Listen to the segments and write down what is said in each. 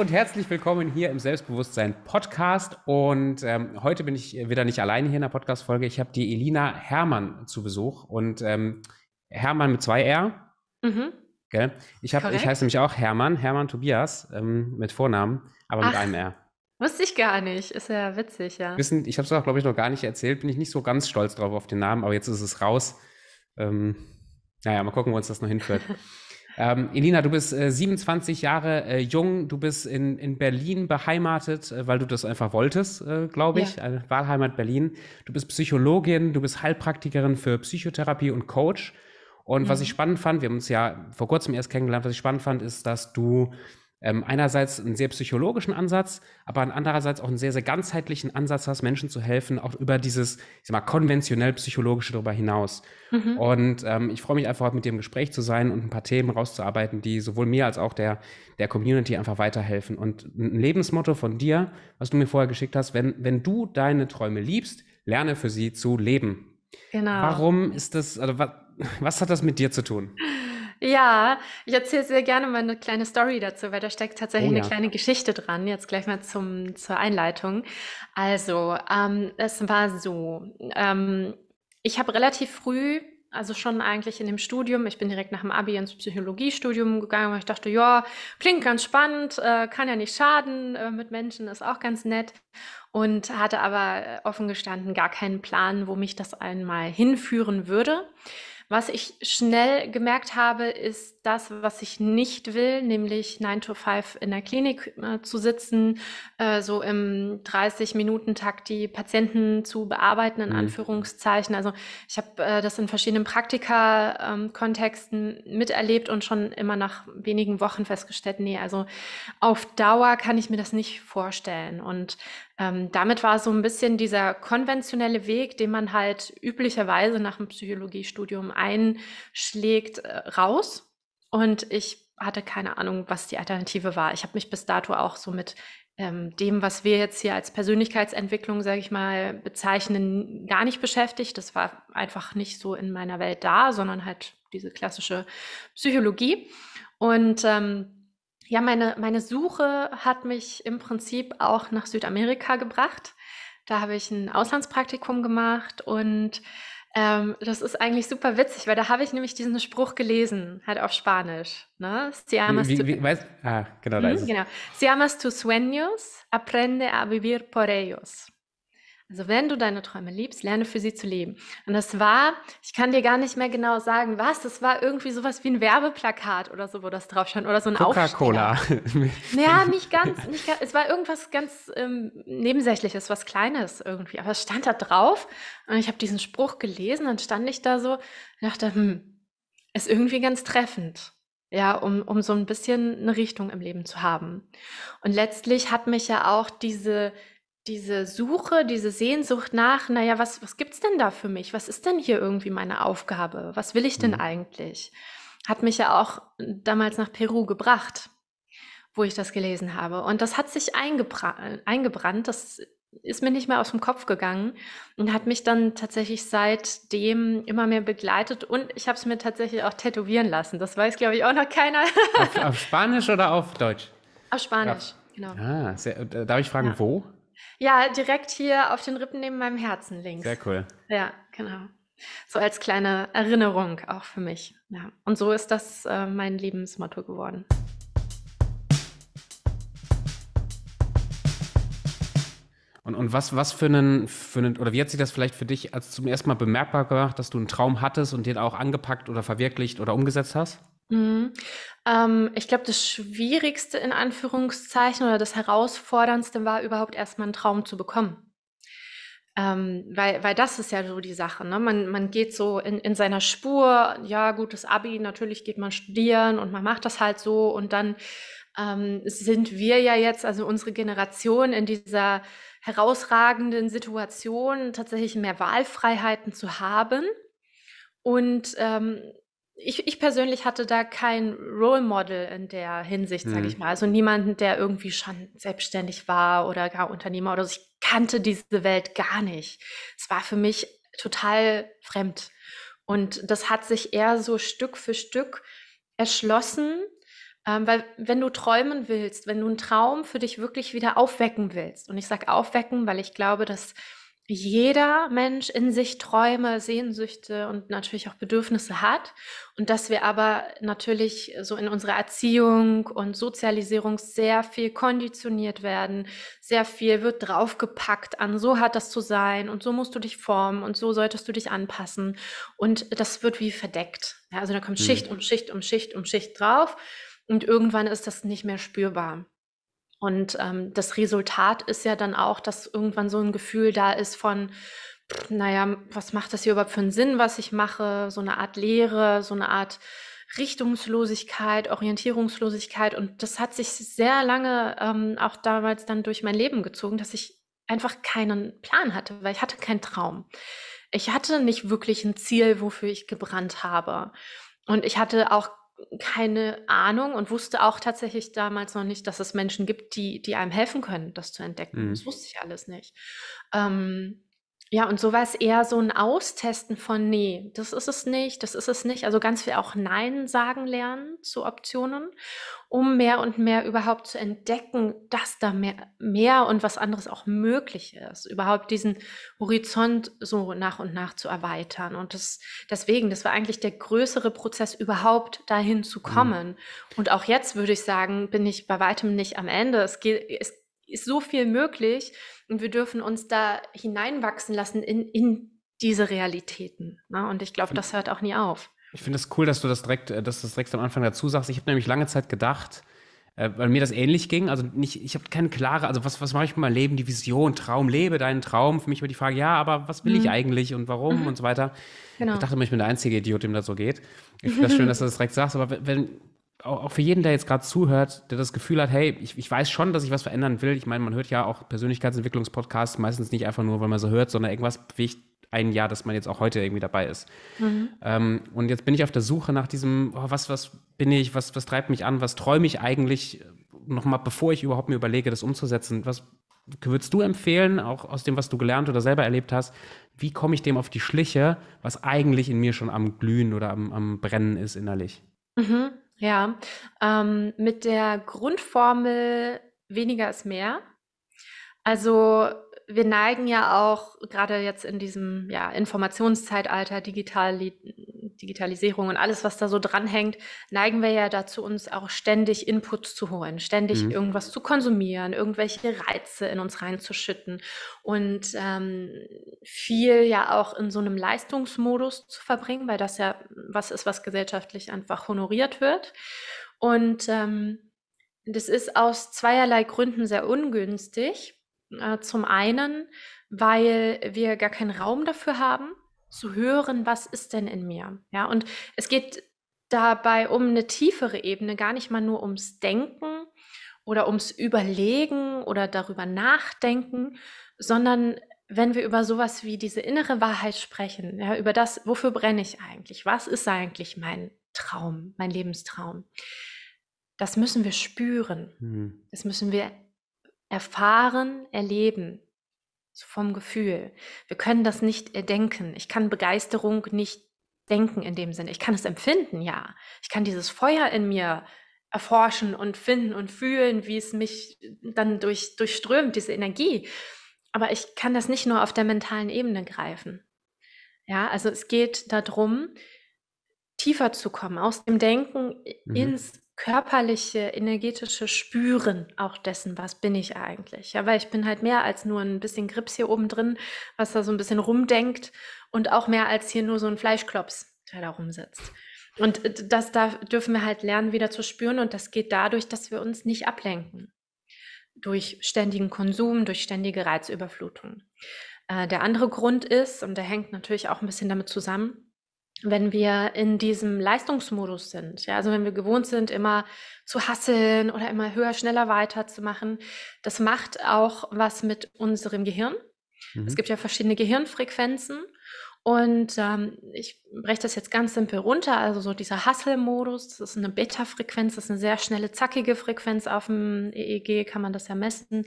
und herzlich willkommen hier im Selbstbewusstsein Podcast. Und ähm, heute bin ich wieder nicht alleine hier in der Podcast-Folge. Ich habe die Elina Hermann zu Besuch und ähm, Hermann mit zwei R. Mhm. Gell? Ich, ich heiße nämlich auch Hermann, Hermann Tobias ähm, mit Vornamen, aber Ach, mit einem R. Wusste ich gar nicht. Ist ja witzig, ja. Wissen, ich habe es auch, glaube ich, noch gar nicht erzählt. Bin ich nicht so ganz stolz drauf auf den Namen, aber jetzt ist es raus. Ähm, naja, mal gucken, wo uns das noch hinführt. Ähm, Elina, du bist äh, 27 Jahre äh, jung, du bist in, in Berlin beheimatet, äh, weil du das einfach wolltest, äh, glaube ich, ja. Wahlheimat Berlin. Du bist Psychologin, du bist Heilpraktikerin für Psychotherapie und Coach. Und mhm. was ich spannend fand, wir haben uns ja vor kurzem erst kennengelernt, was ich spannend fand, ist, dass du ähm, einerseits einen sehr psychologischen Ansatz, aber andererseits auch einen sehr, sehr ganzheitlichen Ansatz hast, Menschen zu helfen, auch über dieses, ich sag mal, konventionell psychologische darüber hinaus. Mhm. Und ähm, ich freue mich einfach, heute mit dir im Gespräch zu sein und ein paar Themen rauszuarbeiten, die sowohl mir als auch der, der Community einfach weiterhelfen. Und ein Lebensmotto von dir, was du mir vorher geschickt hast, wenn, wenn du deine Träume liebst, lerne für sie zu leben. Genau. Warum ist das, also was, was hat das mit dir zu tun? Ja, ich erzähle sehr gerne mal eine kleine Story dazu, weil da steckt tatsächlich Oh eine kleine Geschichte dran. Jetzt gleich mal zum, zur Einleitung. Also, ähm, es war so, ähm, ich habe relativ früh, also schon eigentlich in dem Studium, ich bin direkt nach dem Abi ins Psychologiestudium gegangen, weil ich dachte, ja, klingt ganz spannend, äh, kann ja nicht schaden, äh, mit Menschen ist auch ganz nett und hatte aber äh, offen gestanden gar keinen Plan, wo mich das einmal hinführen würde. Was ich schnell gemerkt habe, ist das, was ich nicht will, nämlich 9 to 5 in der Klinik äh, zu sitzen, äh, so im 30-Minuten-Takt die Patienten zu bearbeiten, in mhm. Anführungszeichen. Also ich habe äh, das in verschiedenen Praktika-Kontexten miterlebt und schon immer nach wenigen Wochen festgestellt, nee, also auf Dauer kann ich mir das nicht vorstellen. Und ähm, damit war so ein bisschen dieser konventionelle Weg, den man halt üblicherweise nach einem Psychologiestudium einschlägt, äh, raus. Und ich hatte keine Ahnung, was die Alternative war. Ich habe mich bis dato auch so mit ähm, dem, was wir jetzt hier als Persönlichkeitsentwicklung, sage ich mal, bezeichnen, gar nicht beschäftigt. Das war einfach nicht so in meiner Welt da, sondern halt diese klassische Psychologie. Und ähm, ja, meine, meine Suche hat mich im Prinzip auch nach Südamerika gebracht. Da habe ich ein Auslandspraktikum gemacht und ähm, das ist eigentlich super witzig, weil da habe ich nämlich diesen Spruch gelesen, halt auf Spanisch. Ne? Se amas wie, wie, weißt, ah, genau, da mhm, ist es. Genau. Se llamas tus sueños, aprende a vivir por ellos. Also wenn du deine Träume liebst, lerne für sie zu leben. Und das war, ich kann dir gar nicht mehr genau sagen, was, das war irgendwie sowas wie ein Werbeplakat oder so, wo das drauf stand oder so ein Coca-Cola. ja, nicht ganz, nicht ganz, es war irgendwas ganz ähm, Nebensächliches, was Kleines irgendwie, aber es stand da drauf und ich habe diesen Spruch gelesen, dann stand ich da so und dachte, hm, ist irgendwie ganz treffend. Ja, um, um so ein bisschen eine Richtung im Leben zu haben. Und letztlich hat mich ja auch diese diese Suche, diese Sehnsucht nach, naja, ja, was gibt es denn da für mich? Was ist denn hier irgendwie meine Aufgabe? Was will ich denn Mhm. eigentlich? Hat mich ja auch damals nach Peru gebracht, wo ich das gelesen habe. Und das hat sich eingebra eingebrannt. Das ist mir nicht mehr aus dem Kopf gegangen und hat mich dann tatsächlich seitdem immer mehr begleitet und ich habe es mir tatsächlich auch tätowieren lassen. Das weiß, glaube ich, auch noch keiner. Auf auf Spanisch oder auf Deutsch? Auf Ja. Spanisch, genau. Ah, sehr, äh, darf ich fragen, Ja. wo? Ja, direkt hier auf den Rippen neben meinem Herzen links. Sehr cool. Ja, genau. So als kleine Erinnerung auch für mich. Ja. Und so ist das äh, mein Lebensmotto geworden. Und, und was, was für einen, für einen, oder wie hat sich das vielleicht für dich als zum ersten Mal bemerkbar gemacht, dass du einen Traum hattest und den auch angepackt oder verwirklicht oder umgesetzt hast? Mhm. Ähm, ich glaube, das Schwierigste in Anführungszeichen oder das Herausforderndste war überhaupt erstmal einen Traum zu bekommen. Ähm, weil, weil das ist ja so die Sache. Ne? Man, man geht so in, in seiner Spur, ja, gutes Abi, natürlich geht man studieren und man macht das halt so. Und dann ähm, sind wir ja jetzt, also unsere Generation, in dieser herausragenden Situation, tatsächlich mehr Wahlfreiheiten zu haben und ähm, ich, ich persönlich hatte da kein Role Model in der Hinsicht, sage mhm. ich mal. Also niemanden, der irgendwie schon selbstständig war oder gar Unternehmer oder so. Ich kannte diese Welt gar nicht. Es war für mich total fremd. Und das hat sich eher so Stück für Stück erschlossen, ähm, weil wenn du träumen willst, wenn du einen Traum für dich wirklich wieder aufwecken willst, und ich sage aufwecken, weil ich glaube, dass jeder Mensch in sich Träume, Sehnsüchte und natürlich auch Bedürfnisse hat und dass wir aber natürlich so in unserer Erziehung und Sozialisierung sehr viel konditioniert werden, sehr viel wird draufgepackt an, so hat das zu sein und so musst du dich formen und so solltest du dich anpassen und das wird wie verdeckt. Ja, also da kommt mhm. Schicht um Schicht um Schicht um Schicht drauf und irgendwann ist das nicht mehr spürbar. Und ähm, das Resultat ist ja dann auch, dass irgendwann so ein Gefühl da ist von, naja, was macht das hier überhaupt für einen Sinn, was ich mache? So eine Art Lehre, so eine Art Richtungslosigkeit, Orientierungslosigkeit. Und das hat sich sehr lange ähm, auch damals dann durch mein Leben gezogen, dass ich einfach keinen Plan hatte, weil ich hatte keinen Traum. Ich hatte nicht wirklich ein Ziel, wofür ich gebrannt habe. Und ich hatte auch keine Ahnung und wusste auch tatsächlich damals noch nicht, dass es Menschen gibt, die, die einem helfen können, das zu entdecken. Mhm. Das wusste ich alles nicht. Ähm, ja, und so war es eher so ein Austesten von: nee, das ist es nicht, das ist es nicht.“ Also, ganz viel auch nein sagen lernen zu Optionen, um mehr und mehr überhaupt zu entdecken, dass da mehr mehr und was anderes auch möglich ist. Überhaupt diesen Horizont so nach und nach zu erweitern. Und das deswegen, das war eigentlich der größere Prozess, überhaupt dahin zu Mhm. kommen. Und auch jetzt würde ich sagen, bin ich bei weitem nicht am Ende. Es geht, es ist so viel möglich und wir dürfen uns da hineinwachsen lassen in, in diese Realitäten. Ne? Und ich glaube, das hört auch nie auf. Ich finde es das cool, dass du das direkt, äh, dass das direkt am Anfang dazu sagst. Ich habe nämlich lange Zeit gedacht, äh, weil mir das ähnlich ging. Also nicht, ich habe keine klare, also was, was mache ich mit meinem Leben, die Vision, Traum, lebe deinen Traum. Für mich war die Frage, ja, aber was will mhm. ich eigentlich und warum mhm. und so weiter. Genau. Ich dachte immer, ich bin der einzige Idiot, dem das so geht. Ich finde das schön, dass du das direkt sagst, aber wenn, auch für jeden, der jetzt gerade zuhört, der das Gefühl hat, hey, ich, ich, weiß schon, dass ich was verändern will. Ich meine, man hört ja auch Persönlichkeitsentwicklungspodcasts meistens nicht einfach nur, weil man so hört, sondern irgendwas bewegt ein Jahr, dass man jetzt auch heute irgendwie dabei ist. Mhm. Ähm, und jetzt bin ich auf der Suche nach diesem, oh, was, was bin ich, was, was treibt mich an, was träume ich eigentlich äh, nochmal, bevor ich überhaupt mir überlege, das umzusetzen. Was würdest du empfehlen, auch aus dem, was du gelernt oder selber erlebt hast, wie komme ich dem auf die Schliche, was eigentlich in mir schon am Glühen oder am, am Brennen ist innerlich? Mhm. Ja, ähm, mit der Grundformel weniger ist mehr. Also wir neigen ja auch gerade jetzt in diesem ja, Informationszeitalter, Digital Digitalisierung und alles, was da so dranhängt, neigen wir ja dazu, uns auch ständig Inputs zu holen, ständig mhm. irgendwas zu konsumieren, irgendwelche Reize in uns reinzuschütten und ähm, viel ja auch in so einem Leistungsmodus zu verbringen, weil das ja was ist, was gesellschaftlich einfach honoriert wird. Und ähm, das ist aus zweierlei Gründen sehr ungünstig. Äh, zum einen, weil wir gar keinen Raum dafür haben, zu hören, was ist denn in mir. Ja, und es geht dabei um eine tiefere Ebene, gar nicht mal nur ums Denken oder ums Überlegen oder darüber nachdenken, sondern wenn wir über sowas wie diese innere Wahrheit sprechen, ja, über das, wofür brenne ich eigentlich? Was ist eigentlich mein Traum, mein Lebenstraum? Das müssen wir spüren. Mhm. Das müssen wir erfahren, erleben, so vom Gefühl. Wir können das nicht erdenken. Ich kann Begeisterung nicht denken in dem Sinne. Ich kann es empfinden, ja. Ich kann dieses Feuer in mir erforschen und finden und fühlen, wie es mich dann durch, durchströmt, diese Energie. Aber ich kann das nicht nur auf der mentalen Ebene greifen. Ja, also es geht darum, tiefer zu kommen, aus dem Denken mhm. ins körperliche, energetische Spüren auch dessen, was bin ich eigentlich. Ja, weil ich bin halt mehr als nur ein bisschen Grips hier oben drin, was da so ein bisschen rumdenkt und auch mehr als hier nur so ein Fleischklops, der da rumsitzt. Und äh, das da dürfen wir halt lernen, wieder zu spüren und das geht dadurch, dass wir uns nicht ablenken. Durch ständigen Konsum, durch ständige Reizüberflutung. Äh, der andere Grund ist, und der hängt natürlich auch ein bisschen damit zusammen, wenn wir in diesem Leistungsmodus sind, ja, also wenn wir gewohnt sind, immer zu hasseln oder immer höher, schneller weiterzumachen, das macht auch was mit unserem Gehirn. Mhm. Es gibt ja verschiedene Gehirnfrequenzen und ähm, ich breche das jetzt ganz simpel runter. Also so dieser Hustle-Modus, das ist eine Beta-Frequenz, das ist eine sehr schnelle, zackige Frequenz auf dem EEG, kann man das ja messen.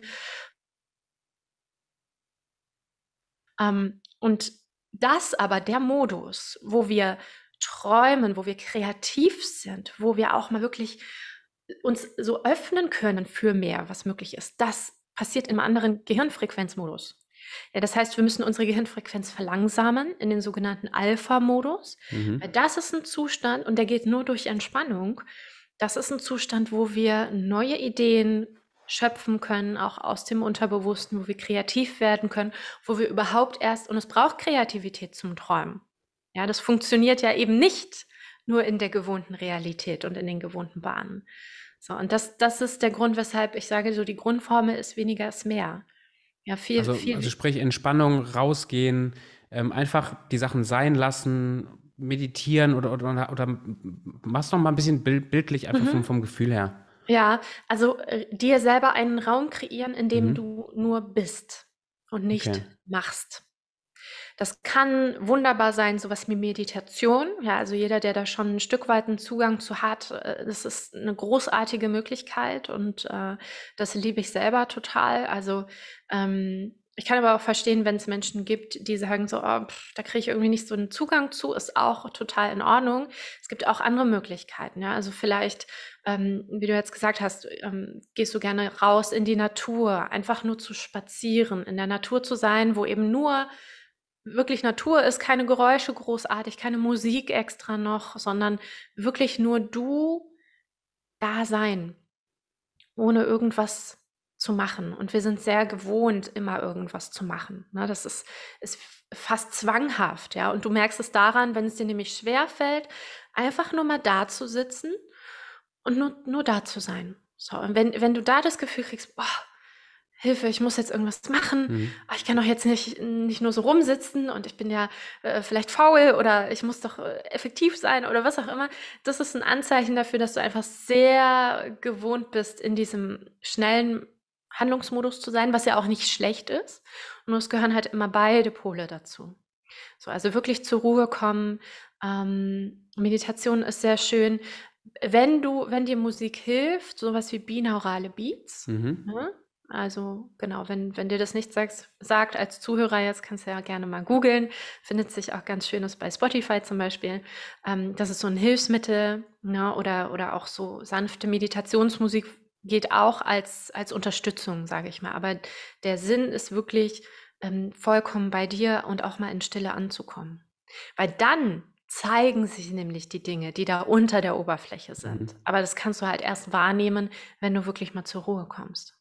Ähm, und das aber der Modus, wo wir träumen, wo wir kreativ sind, wo wir auch mal wirklich äh, uns so öffnen können für mehr, was möglich ist, das passiert im anderen Gehirnfrequenzmodus. Ja, das heißt, wir müssen unsere Gehirnfrequenz verlangsamen in den sogenannten Alpha-Modus. Mhm. Das ist ein Zustand und der geht nur durch Entspannung. Das ist ein Zustand, wo wir neue Ideen, schöpfen können, auch aus dem Unterbewussten, wo wir kreativ werden können, wo wir überhaupt erst, und es braucht Kreativität zum Träumen. Ja, das funktioniert ja eben nicht nur in der gewohnten Realität und in den gewohnten Bahnen. So, und das, das ist der Grund, weshalb ich sage, so die Grundformel ist weniger ist mehr. Ja, viel, also, viel. Also sprich Entspannung, rausgehen, ähm, einfach die Sachen sein lassen, meditieren oder, oder, oder mach's noch mal ein bisschen bildlich einfach mhm. vom, vom Gefühl her. Ja, also äh, dir selber einen Raum kreieren, in dem mhm. du nur bist und nicht okay. machst. Das kann wunderbar sein, sowas wie Meditation. Ja, also jeder, der da schon ein Stück weit einen Zugang zu hat, äh, das ist eine großartige Möglichkeit und äh, das liebe ich selber total. Also ähm, ich kann aber auch verstehen, wenn es Menschen gibt, die sagen so, oh, pff, da kriege ich irgendwie nicht so einen Zugang zu, ist auch total in Ordnung. Es gibt auch andere Möglichkeiten. Ja? Also vielleicht, ähm, wie du jetzt gesagt hast, ähm, gehst du gerne raus in die Natur, einfach nur zu spazieren, in der Natur zu sein, wo eben nur wirklich Natur ist, keine Geräusche großartig, keine Musik extra noch, sondern wirklich nur du da sein, ohne irgendwas zu zu machen. Und wir sind sehr gewohnt, immer irgendwas zu machen. Ne? Das ist, ist fast zwanghaft, ja. Und du merkst es daran, wenn es dir nämlich schwer fällt, einfach nur mal da zu sitzen und nur, nur da zu sein. So, und wenn, wenn du da das Gefühl kriegst, boah, Hilfe, ich muss jetzt irgendwas machen, mhm. Ah, ich kann doch jetzt nicht, nicht nur so rumsitzen und ich bin ja äh, vielleicht faul oder ich muss doch äh, effektiv sein oder was auch immer. Das ist ein Anzeichen dafür, dass du einfach sehr gewohnt bist, in diesem schnellen Handlungsmodus zu sein, was ja auch nicht schlecht ist. Nur es gehören halt immer beide Pole dazu. So, also wirklich zur Ruhe kommen. Ähm, Meditation ist sehr schön. Wenn du, wenn dir Musik hilft, sowas wie binaurale Beats, mhm. ne? Also genau, wenn, wenn dir das nicht sagt, sagt als Zuhörer, jetzt kannst du ja gerne mal googeln, findet sich auch ganz schönes bei Spotify zum Beispiel. Ähm, das ist so ein Hilfsmittel ne? oder, oder auch so sanfte Meditationsmusik, geht auch als, als Unterstützung, sage ich mal. Aber der Sinn ist wirklich ähm, vollkommen bei dir und auch mal in Stille anzukommen. Weil dann zeigen sich nämlich die Dinge, die da unter der Oberfläche sind. Mhm. Aber das kannst du halt erst wahrnehmen, wenn du wirklich mal zur Ruhe kommst.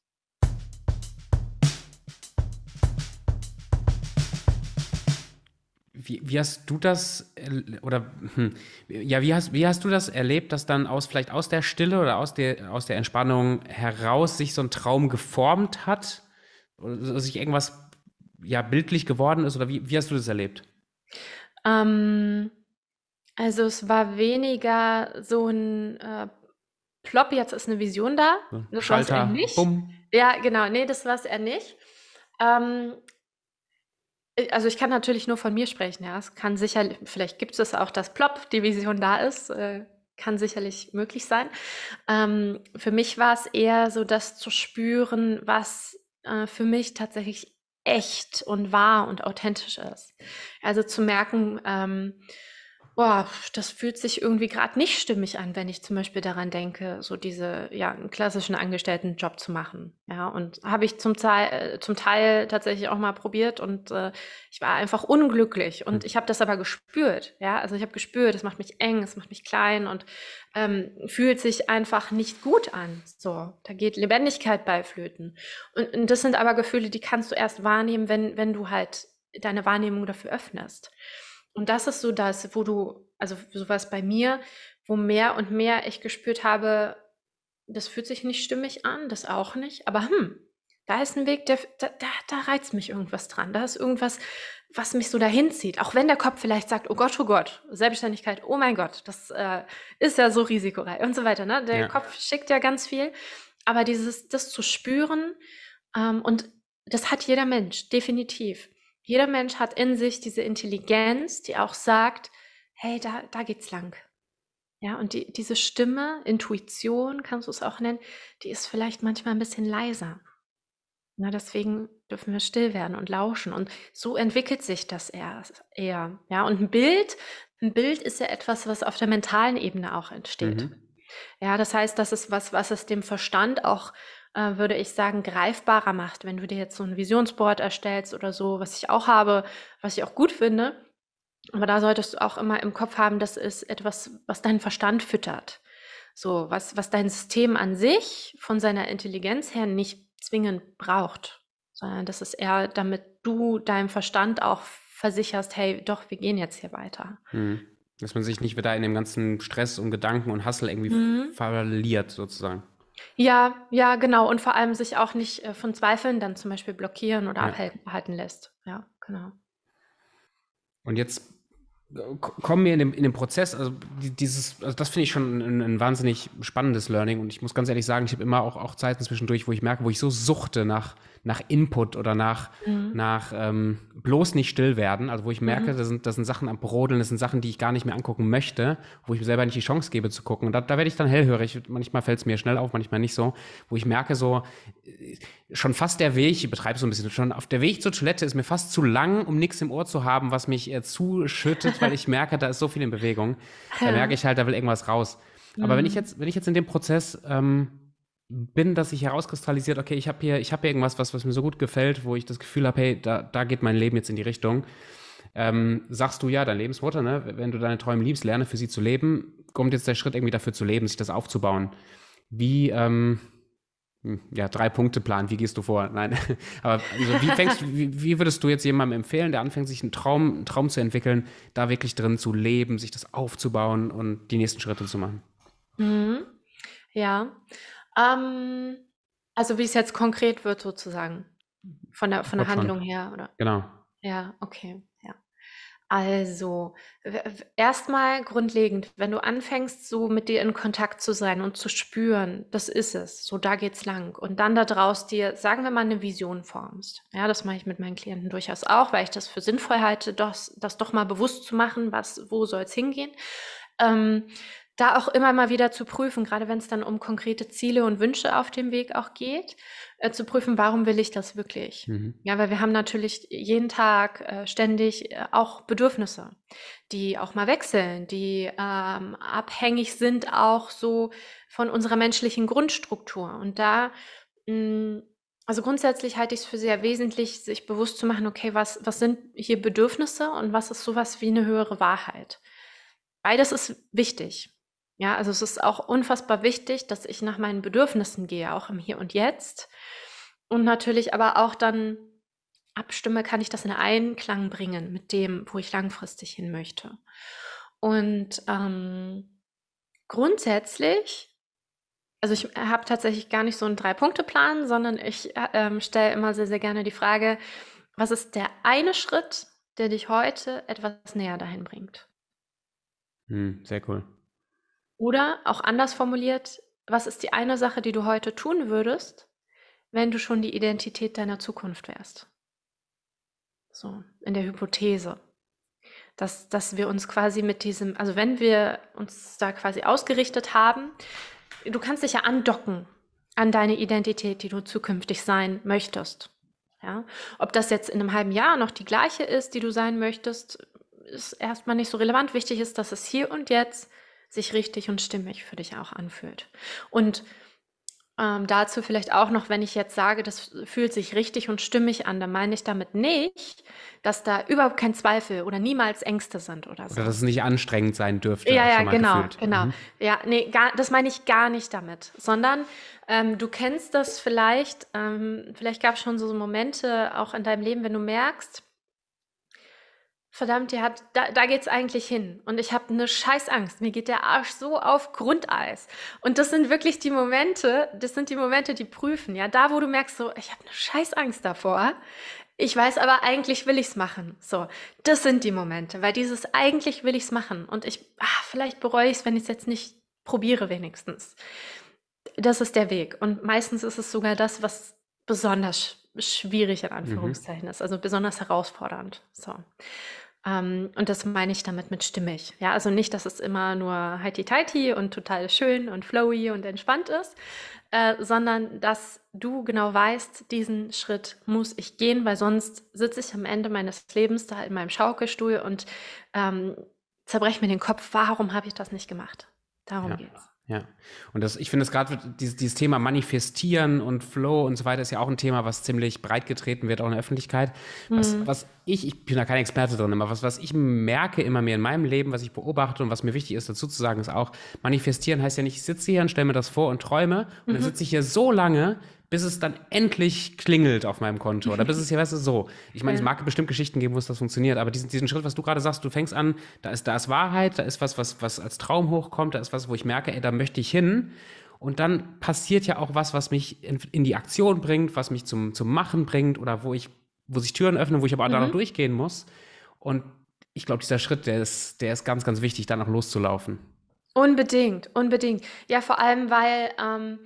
wie, wie hast du das oder hm, ja, wie hast, wie hast du das erlebt, dass dann aus vielleicht aus der Stille oder aus der, aus der Entspannung heraus sich so ein Traum geformt hat oder also, sich irgendwas ja bildlich geworden ist oder wie, wie hast du das erlebt? Ähm, also es war weniger so ein äh, Plop, jetzt ist eine Vision da. Das war es eher nicht. Bumm. Ja, genau, nee, das war es eher nicht. Ähm, äh, also ich kann natürlich nur von mir sprechen, ja. Es kann sicherlich, vielleicht gibt es auch, dass Plop die Vision da ist. Äh, kann sicherlich möglich sein. Ähm, für mich war es eher so, das zu spüren, was äh, für mich tatsächlich echt und wahr und authentisch ist. Also zu merken, ähm, Boah, das fühlt sich irgendwie gerade nicht stimmig an, wenn ich zum Beispiel daran denke, so diese, ja, klassischen Angestelltenjob zu machen, ja? Und habe ich zum äh, zum Teil tatsächlich auch mal probiert und, äh, ich war einfach unglücklich und hm. ich habe das aber gespürt, ja? Also, ich habe gespürt, es macht mich eng, es macht mich klein und, ähm, fühlt sich einfach nicht gut an, so. Da geht Lebendigkeit bei flöten. Und und das sind aber Gefühle, die kannst du erst wahrnehmen, wenn wenn du halt deine Wahrnehmung dafür öffnest. Und das ist so das, wo du, also sowas bei mir, wo mehr und mehr ich gespürt habe, das fühlt sich nicht stimmig an, das auch nicht, aber hm, da ist ein Weg, der, da, da, da reizt mich irgendwas dran. Da ist irgendwas, was mich so dahin zieht. Auch wenn der Kopf vielleicht sagt, oh Gott, oh Gott, Selbstständigkeit, oh mein Gott, das äh, ist ja so risikoreich und so weiter. Ne? Der ja. Kopf schickt ja ganz viel. Aber dieses, das zu spüren ähm, und das hat jeder Mensch, definitiv. Jeder Mensch hat in sich diese Intelligenz, die auch sagt, hey, da, da geht's lang. Ja, und die, diese Stimme, Intuition, kannst du es auch nennen, die ist vielleicht manchmal ein bisschen leiser. Na, deswegen dürfen wir still werden und lauschen. Und so entwickelt sich das eher. Ja, und ein Bild, ein Bild ist ja etwas, was auf der mentalen Ebene auch entsteht. Mhm. Ja, das heißt, das ist was, was es dem Verstand auch äh, würde ich sagen, greifbarer macht. Wenn du dir jetzt so ein Visionsboard erstellst oder so, was ich auch habe, was ich auch gut finde. Aber da solltest du auch immer im Kopf haben, das ist etwas, was deinen Verstand füttert. So, was, was dein System an sich von seiner Intelligenz her nicht zwingend braucht, sondern das ist eher, damit du deinem Verstand auch versicherst, hey, doch, wir gehen jetzt hier weiter. Hm. Dass man sich nicht wieder in dem ganzen Stress und Gedanken und Hassel irgendwie mhm. verliert, sozusagen. Ja, ja, genau. Und vor allem sich auch nicht äh, von Zweifeln dann zum Beispiel blockieren oder ja. abhalten lässt. Ja, genau. Und jetzt äh, kommen wir in dem, in dem Prozess, also dieses, also das finde ich schon ein, ein, wahnsinnig spannendes Learning und ich muss ganz ehrlich sagen, ich habe immer auch, auch Zeiten zwischendurch, wo ich merke, wo ich so suchte nach nach Input oder nach, mhm. nach ähm, bloß nicht still werden. Also wo ich merke, mhm. das, sind, das sind Sachen am Brodeln, das sind Sachen, die ich gar nicht mehr angucken möchte, wo ich mir selber nicht die Chance gebe zu gucken. Und da, da werde ich dann hellhörig. Manchmal fällt es mir schnell auf, manchmal nicht so. Wo ich merke, so äh, schon fast der Weg, ich betreibe so ein bisschen, schon auf der Weg zur Toilette ist mir fast zu lang, um nichts im Ohr zu haben, was mich äh, zuschüttet, weil ich merke, da ist so viel in Bewegung. Da merke ich halt, da will irgendwas raus. Aber mhm. wenn ich jetzt, wenn ich jetzt in dem Prozess ähm, bin, dass ich herauskristallisiert, okay, ich habe hier, ich habe irgendwas, was, was mir so gut gefällt, wo ich das Gefühl habe, hey, da, da geht mein Leben jetzt in die Richtung. Ähm, sagst du ja, dein Lebensmutter, ne? wenn du deine Träume liebst, lerne für sie zu leben, kommt jetzt der Schritt irgendwie dafür zu leben, sich das aufzubauen. Wie, ähm, hm, ja, drei Punkte Plan, wie gehst du vor? Nein, aber also, wie, fängst, wie, wie, würdest du jetzt jemandem empfehlen, der anfängt, sich einen Traum, einen Traum zu entwickeln, da wirklich drin zu leben, sich das aufzubauen und die nächsten Schritte zu machen? Mhm. Ja, ähm, also wie es jetzt konkret wird sozusagen. Von der, von der Handlung her, oder? Genau. Ja, okay. Also erstmal grundlegend, wenn du anfängst, so mit dir in Kontakt zu sein und zu spüren, das ist es, so da geht's lang. Und dann da daraus dir, sagen wir mal, eine Vision formst. Ja, das mache ich mit meinen Klienten durchaus auch, weil ich das für sinnvoll halte, das, das doch mal bewusst zu machen, was, wo soll es hingehen. Ähm, da auch immer mal wieder zu prüfen, gerade wenn es dann um konkrete Ziele und Wünsche auf dem Weg auch geht, äh, zu prüfen, warum will ich das wirklich? Mhm. Ja, weil wir haben natürlich jeden Tag äh, ständig äh, auch Bedürfnisse, die auch mal wechseln, die ähm, abhängig sind auch so von unserer menschlichen Grundstruktur. Und da mh, mm, also grundsätzlich halte ich es für sehr wesentlich, sich bewusst zu machen, okay, was, was sind hier Bedürfnisse und was ist sowas wie eine höhere Wahrheit. Beides ist wichtig. Ja, also es ist auch unfassbar wichtig, dass ich nach meinen Bedürfnissen gehe, auch im Hier und Jetzt. Und natürlich aber auch dann abstimme, kann ich das in Einklang bringen mit dem, wo ich langfristig hin möchte. Und ähm, grundsätzlich, also ich habe tatsächlich gar nicht so einen Drei-Punkte-Plan, sondern ich äh, stelle immer sehr, sehr gerne die Frage, was ist der eine Schritt, der dich heute etwas näher dahin bringt? Hm, sehr cool. Oder auch anders formuliert, was ist die eine Sache, die du heute tun würdest, wenn du schon die Identität deiner Zukunft wärst? So, in der Hypothese. Dass, dass wir uns quasi mit diesem, also wenn wir uns da quasi ausgerichtet haben, du kannst dich ja andocken an deine Identität, die du zukünftig sein möchtest. Ja? Ob das jetzt in einem halben Jahr noch die gleiche ist, die du sein möchtest, ist erstmal nicht so relevant. Wichtig ist, dass es hier und jetzt sich richtig und stimmig für dich auch anfühlt. Und ähm, dazu vielleicht auch noch, wenn ich jetzt sage, das fühlt sich richtig und stimmig an, dann meine ich damit nicht, dass da überhaupt kein Zweifel oder niemals Ängste sind oder so. Oder dass es nicht anstrengend sein dürfte. Ja, ja, genau, gefühlt. genau. Mhm. Ja, nee, gar, das meine ich gar nicht damit, sondern ähm, du kennst das vielleicht, ähm, vielleicht gab es schon so Momente auch in deinem Leben, wenn du merkst, verdammt, ihr habt, da, geht es eigentlich hin. Und ich habe eine Scheißangst. Mir geht der Arsch so auf Grundeis. Und das sind wirklich die Momente, das sind die Momente, die prüfen. Ja, da, wo du merkst, so, ich habe eine Scheißangst davor. Ich weiß aber, eigentlich will ich es machen. So, das sind die Momente, weil dieses eigentlich will ich es machen. Und ich, ach, vielleicht bereue ich es, wenn ich es jetzt nicht probiere, wenigstens. Das ist der Weg. Und meistens ist es sogar das, was besonders schwierig in mhm. Anführungszeichen mhm. ist, also besonders herausfordernd. So. Ähm, und das meine ich damit mit stimmig. Ja, also nicht, dass es immer nur heiti-teiti und total schön und flowy und entspannt ist, äh, sondern dass du genau weißt, diesen Schritt muss ich gehen, weil sonst sitze ich am Ende meines Lebens da in meinem Schaukelstuhl und ähm, zerbreche mir den Kopf, warum habe ich das nicht gemacht? Darum ja. geht's. Ja. Und das, ich finde es gerade dieses, dieses Thema Manifestieren und Flow und so weiter ist ja auch ein Thema, was ziemlich breit getreten wird, auch in der Öffentlichkeit. Was, mhm. was ich, ich bin da kein Experte drin, aber was, was ich merke immer mehr in meinem Leben, was ich beobachte und was mir wichtig ist, dazu zu sagen, ist auch, manifestieren heißt ja nicht, ich sitze hier und stelle mir das vor und träume und mhm. dann sitze ich hier so lange, bis es dann endlich klingelt auf meinem Konto. Oder bis es hier, weißt du, so. Ich meine, es mag bestimmt Geschichten geben, wo es das funktioniert, aber diesen, diesen Schritt, was du gerade sagst, du fängst an, da ist, da ist Wahrheit, da ist was, was, was als Traum hochkommt, da ist was, wo ich merke, ey, da möchte ich hin. Und dann passiert ja auch was, was mich in, in die Aktion bringt, was mich zum, zum Machen bringt oder wo ich wo sich Türen öffnen, wo ich aber mhm. da noch mhm. durchgehen muss. Und ich glaube, dieser Schritt, der ist, der ist ganz, ganz wichtig, danach loszulaufen. Unbedingt, unbedingt. Ja, vor allem, weil ähm,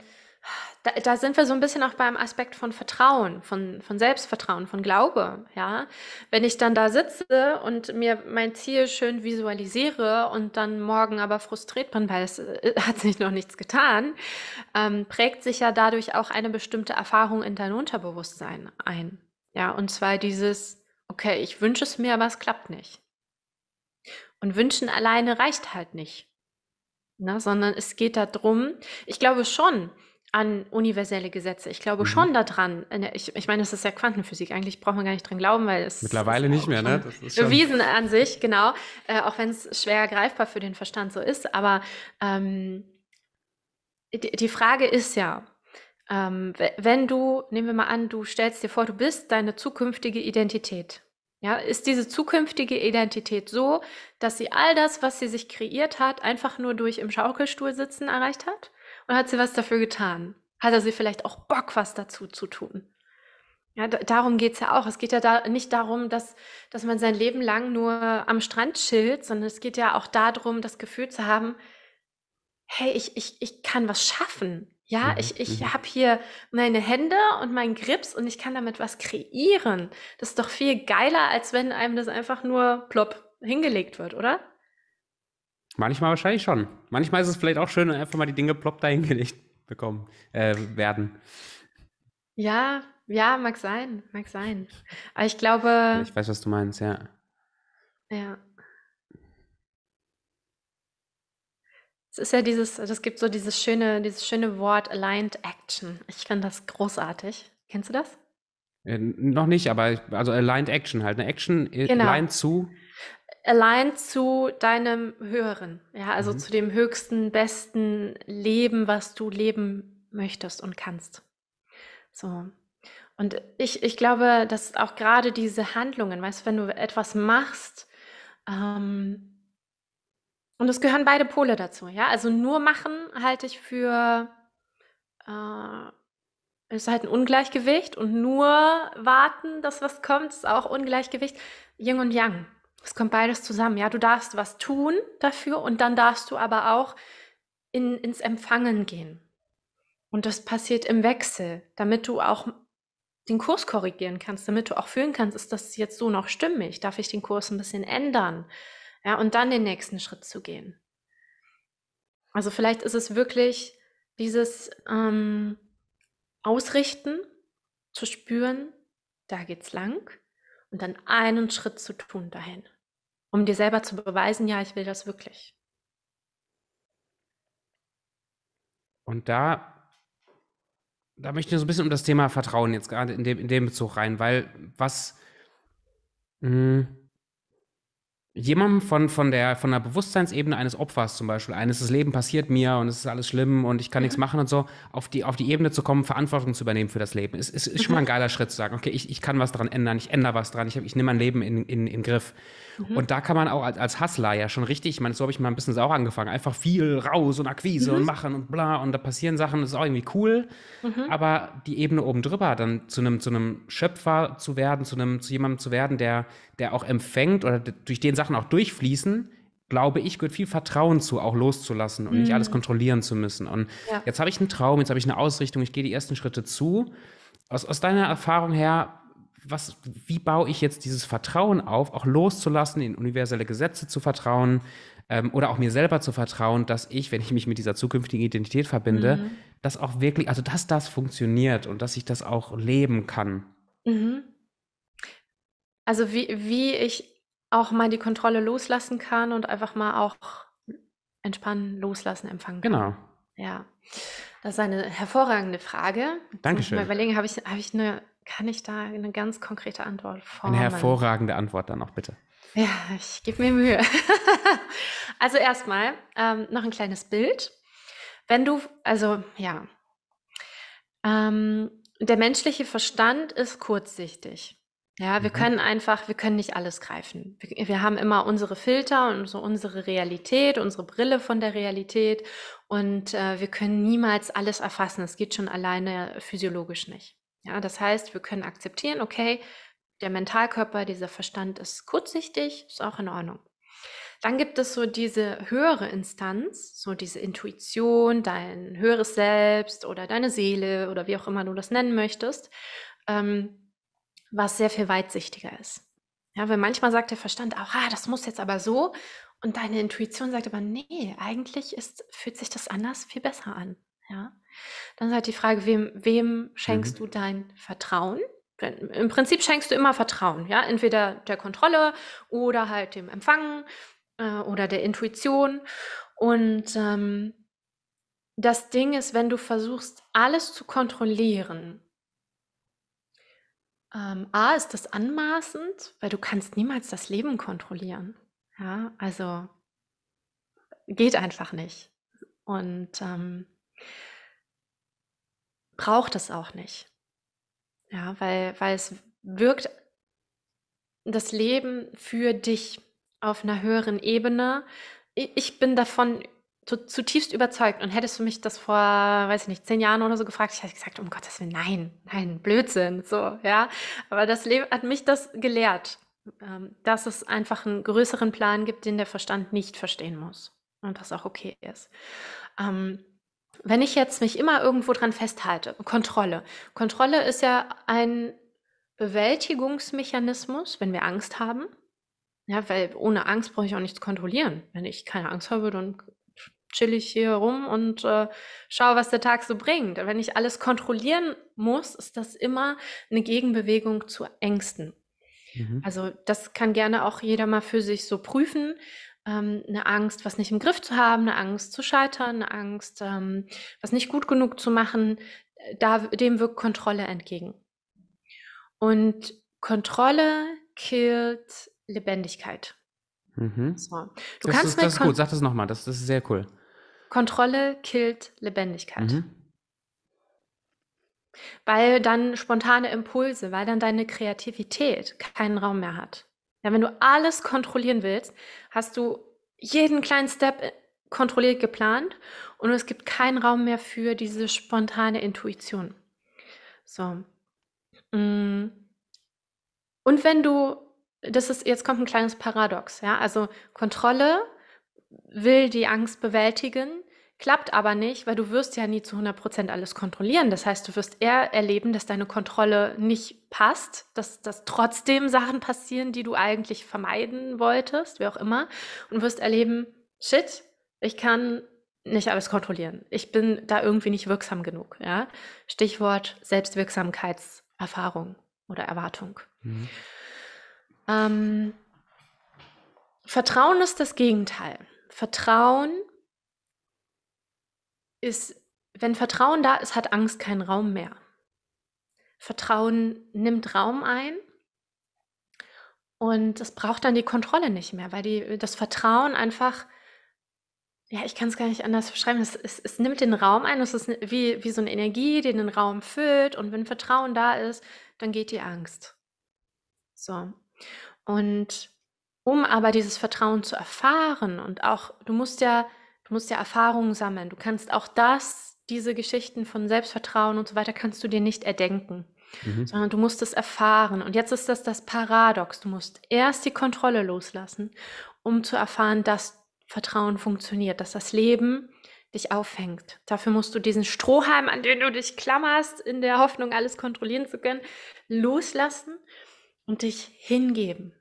da, da, sind wir so ein bisschen auch beim Aspekt von Vertrauen, von, von Selbstvertrauen, von Glaube. Ja, wenn ich dann da sitze und mir mein Ziel schön visualisiere und dann morgen aber frustriert bin, weil es äh, hat sich noch nichts getan, ähm, prägt sich ja dadurch auch eine bestimmte Erfahrung in dein Unterbewusstsein ein. Ja, und zwar dieses, okay, ich wünsche es mir, aber es klappt nicht. Und wünschen alleine reicht halt nicht. Ne? Sondern es geht darum, ich glaube schon an universelle Gesetze. Ich glaube mhm. schon daran. Ich, ich meine, das ist ja Quantenphysik. Eigentlich braucht man gar nicht dran glauben, weil es. Mittlerweile nicht mehr, ne? bewiesen an sich, genau. Äh, auch wenn es schwer greifbar für den Verstand so ist. Aber ähm, die, die Frage ist ja, ähm, wenn du, nehmen wir mal an, du stellst dir vor, du bist deine zukünftige Identität. Ja, ist diese zukünftige Identität so, dass sie all das, was sie sich kreiert hat, einfach nur durch im Schaukelstuhl sitzen erreicht hat? Und hat sie was dafür getan? Hat er sie vielleicht auch Bock, was dazu zu tun? Ja, darum geht's ja auch. Es geht ja da nicht darum, dass, dass man sein Leben lang nur am Strand chillt, sondern es geht ja auch darum, das Gefühl zu haben, hey, ich, ich, ich kann was schaffen. Ja, mhm. ich, ich mhm. habe hier meine Hände und meinen Grips und ich kann damit was kreieren. Das ist doch viel geiler, als wenn einem das einfach nur plopp hingelegt wird, oder? Manchmal wahrscheinlich schon. Manchmal ist es vielleicht auch schön, einfach mal die Dinge plopp dahingelegt bekommen äh, werden. Ja, ja, mag sein, mag sein. Aber ich glaube. Ich weiß, was du meinst, ja. Ja, Es ist ja dieses, es gibt so dieses schöne, dieses schöne Wort Aligned Action. Ich finde das großartig. Kennst du das? Äh, noch nicht, aber also Aligned Action halt. Eine Action äh, genau. aligned zu. Aligned zu deinem Höheren. Ja, also mhm. zu dem höchsten, besten Leben, was du leben möchtest und kannst. So. Und ich, ich glaube, dass auch gerade diese Handlungen, weißt du, wenn du etwas machst, ähm, und es gehören beide Pole dazu, ja. Also nur machen halte ich für äh, ist halt ein Ungleichgewicht und nur warten, dass was kommt, ist auch Ungleichgewicht. Yin und Yang. Es kommt beides zusammen. Ja, du darfst was tun dafür und dann darfst du aber auch in, ins Empfangen gehen. Und das passiert im Wechsel, damit du auch den Kurs korrigieren kannst, damit du auch fühlen kannst, ist das jetzt so noch stimmig? Darf ich den Kurs ein bisschen ändern? Ja, und dann den nächsten Schritt zu gehen. Also vielleicht ist es wirklich dieses ähm, Ausrichten, zu spüren, da geht's lang und dann einen Schritt zu tun dahin, um dir selber zu beweisen, ja, ich will das wirklich. Und da da möchte ich so ein bisschen um das Thema Vertrauen jetzt gerade in dem, in dem Bezug rein, weil was mh, hm, jemandem von, von, der, von der Bewusstseinsebene eines Opfers zum Beispiel, eines, das Leben passiert mir und es ist alles schlimm und ich kann mhm. nichts machen und so, auf die, auf die Ebene zu kommen, Verantwortung zu übernehmen für das Leben, ist, ist, ist schon mal ein mhm. geiler Schritt zu sagen, okay, ich, ich kann was dran ändern, ich ändere was dran, ich, hab, ich nehme mein Leben in, in, in Griff. Mhm. Und da kann man auch als, als Hustler ja schon richtig, ich meine, so habe ich mal ein bisschen auch angefangen, einfach viel raus und Akquise mhm. und machen und bla und da passieren Sachen, das ist auch irgendwie cool, mhm. aber die Ebene oben drüber, dann zu einem zu einem Schöpfer zu werden, zu, einem, zu jemandem zu werden, der der auch empfängt oder durch den Sachen auch durchfließen, glaube ich, gehört viel Vertrauen zu, auch loszulassen und mm. nicht alles mhm. kontrollieren zu müssen. Und ja. jetzt habe ich einen Traum, jetzt habe ich eine Ausrichtung, ich gehe die ersten Schritte zu. Aus, aus deiner Erfahrung her, was, wie baue ich jetzt dieses Vertrauen auf, auch loszulassen, in universelle Gesetze zu vertrauen ähm, oder auch mir selber zu vertrauen, dass ich, wenn ich mich mit dieser zukünftigen Identität verbinde, mhm. dass auch wirklich, also dass das funktioniert und dass ich das auch leben kann. Mhm. Also wie, wie ich auch mal die Kontrolle loslassen kann und einfach mal auch entspannen, loslassen, empfangen kann. Genau. Ja, das ist eine hervorragende Frage. Dankeschön. Muss ich mal überlegen, habe ich, habe ich eine, kann ich da eine ganz konkrete Antwort formen? Eine hervorragende Antwort dann auch bitte. Ja, ich gebe mir Mühe. also erstmal ähm, noch ein kleines Bild. Wenn du, also ja, ähm, der menschliche Verstand ist kurzsichtig. Ja, wir Mhm. können einfach, wir können nicht alles greifen. Wir, wir haben immer unsere Filter und so unsere Realität, unsere Brille von der Realität und äh, wir können niemals alles erfassen. Das geht schon alleine physiologisch nicht. Ja, das heißt, wir können akzeptieren, okay, der Mentalkörper, dieser Verstand ist kurzsichtig, ist auch in Ordnung. Dann gibt es so diese höhere Instanz, so diese Intuition, dein höheres Selbst oder deine Seele oder wie auch immer du das nennen möchtest. Ähm, was sehr viel weitsichtiger ist. Ja, weil manchmal sagt der Verstand, ah, das muss jetzt aber so. Und deine Intuition sagt aber, nee, eigentlich ist, fühlt sich das anders viel besser an. Ja? Dann ist halt die Frage, wem, wem schenkst mhm. du dein Vertrauen? Im Prinzip schenkst du immer Vertrauen, ja, entweder der Kontrolle oder halt dem Empfangen äh, oder der Intuition. Und ähm, das Ding ist, wenn du versuchst, alles zu kontrollieren ähm, A ist das anmaßend, weil du kannst niemals das Leben kontrollieren. Ja, also geht einfach nicht. Und ähm, braucht es auch nicht. Ja, weil, weil es wirkt das Leben für dich auf einer höheren Ebene. Ich bin davon zutiefst überzeugt und hättest du mich das vor, weiß ich nicht, zehn Jahren oder so gefragt, ich hätte gesagt, um Gottes Willen, nein, nein, Blödsinn, so, ja. Aber das Leben hat mich das gelehrt, ähm, dass es einfach einen größeren Plan gibt, den der Verstand nicht verstehen muss und das auch okay ist. Ähm, wenn ich jetzt mich immer irgendwo dran festhalte, Kontrolle. Kontrolle ist ja ein Bewältigungsmechanismus, wenn wir Angst haben. Ja, weil ohne Angst brauche ich auch nichts kontrollieren. Wenn ich keine Angst habe, dann chill ich hier rum und äh, schaue, was der Tag so bringt. Wenn ich alles kontrollieren muss, ist das immer eine Gegenbewegung zu Ängsten. Mhm. Also das kann gerne auch jeder mal für sich so prüfen. Ähm, eine Angst, was nicht im Griff zu haben, eine Angst zu scheitern, eine Angst, ähm, was nicht gut genug zu machen, äh, da, dem wirkt Kontrolle entgegen. Und Kontrolle killt Lebendigkeit. Mhm. So. Du das kannst ist, das ist gut, sag das nochmal, das, das ist sehr cool. Kontrolle killt Lebendigkeit. Mhm. Weil dann spontane Impulse, weil dann deine Kreativität keinen Raum mehr hat. Ja, wenn du alles kontrollieren willst, hast du jeden kleinen Step äh, kontrolliert geplant und es gibt keinen Raum mehr für diese spontane Intuition. So. Mm. Und wenn du das ist, jetzt kommt ein kleines Paradox, ja. Also Kontrolle will die Angst bewältigen, klappt aber nicht, weil du wirst ja nie zu 100 alles kontrollieren. Das heißt, du wirst eher erleben, dass deine Kontrolle nicht passt, dass, dass trotzdem Sachen passieren, die du eigentlich vermeiden wolltest, wie auch immer, und wirst erleben, shit, ich kann nicht alles kontrollieren. Ich bin da irgendwie nicht wirksam genug. Ja? Stichwort Selbstwirksamkeitserfahrung oder Erwartung. Mhm. Ähm, Vertrauen ist das Gegenteil. Vertrauen ist, wenn Vertrauen da ist, hat Angst keinen Raum mehr. Vertrauen nimmt Raum ein und es braucht dann die Kontrolle nicht mehr, weil die, das Vertrauen einfach, ja, ich kann es gar nicht anders beschreiben, es, es, es, nimmt den Raum ein, es ist wie, wie so eine Energie, die den Raum füllt und wenn Vertrauen da ist, dann geht die Angst. So, und um aber dieses Vertrauen zu erfahren und auch, du musst ja, du musst ja Erfahrungen sammeln. Du kannst auch das, diese Geschichten von Selbstvertrauen und so weiter, kannst du dir nicht erdenken. Mhm. sondern du musst es erfahren. Und jetzt ist das das Paradox. Du musst erst die Kontrolle loslassen, um zu erfahren, dass Vertrauen funktioniert, dass das Leben dich auffängt. Dafür musst du diesen Strohhalm, an den du dich klammerst, in der Hoffnung, alles kontrollieren zu können, loslassen und dich hingeben